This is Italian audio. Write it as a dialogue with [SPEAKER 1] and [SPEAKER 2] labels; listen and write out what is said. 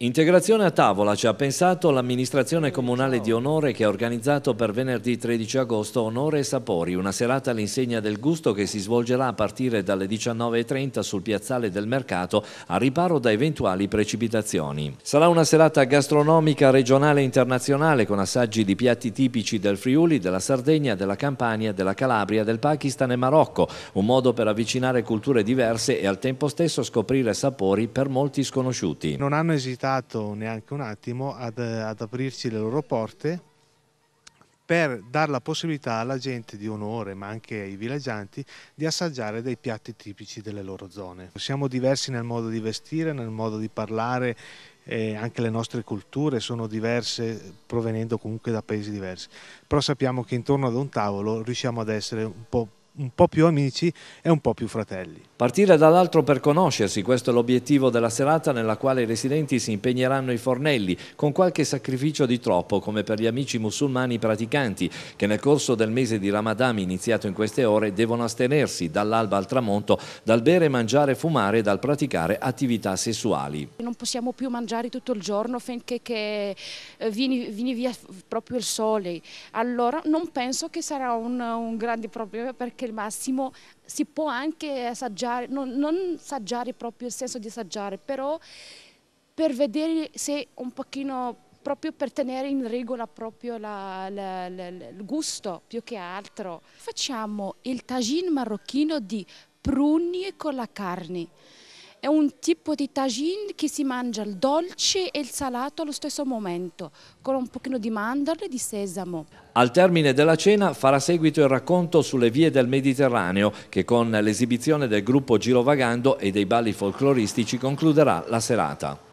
[SPEAKER 1] Integrazione a tavola ci ha pensato l'amministrazione comunale di Onore che ha organizzato per venerdì 13 agosto Onore e Sapori, una serata all'insegna del gusto che si svolgerà a partire dalle 19.30 sul piazzale del mercato a riparo da eventuali precipitazioni. Sarà una serata gastronomica regionale e internazionale con assaggi di piatti tipici del Friuli, della Sardegna, della Campania, della Calabria, del Pakistan e Marocco, un modo per avvicinare culture diverse e al tempo stesso scoprire sapori per molti sconosciuti.
[SPEAKER 2] Non hanno esitato esitato neanche un attimo ad, ad aprirci le loro porte per dare la possibilità alla gente di onore, ma anche ai villeggianti, di assaggiare dei piatti tipici delle loro zone. Siamo diversi nel modo di vestire, nel modo di parlare, eh, anche le nostre culture sono diverse, provenendo comunque da paesi diversi, però sappiamo che intorno ad un tavolo riusciamo ad essere un po' un po' più amici e un po' più fratelli.
[SPEAKER 1] Partire dall'altro per conoscersi, questo è l'obiettivo della serata nella quale i residenti si impegneranno i fornelli, con qualche sacrificio di troppo come per gli amici musulmani praticanti, che nel corso del mese di Ramadan iniziato in queste ore devono astenersi dall'alba al tramonto dal bere, mangiare, fumare e dal praticare attività sessuali. Non
[SPEAKER 3] possiamo più mangiare tutto il giorno finché che, eh, vieni, vieni, via proprio il sole, allora non penso che sarà un, un grande problema perché il massimo, si può anche assaggiare, non, non assaggiare proprio il senso di assaggiare, però per vedere se un pochino, proprio per tenere in regola proprio la, la, la, il gusto più che altro. Facciamo il tagine marocchino di pruni con la carne. È un tipo di tagine che si mangia il dolce e il salato allo stesso momento, con un pochino di mandorle e di sesamo.
[SPEAKER 1] Al termine della cena farà seguito il racconto sulle vie del Mediterraneo, che con l'esibizione del gruppo Girovagando e dei balli folcloristici concluderà la serata.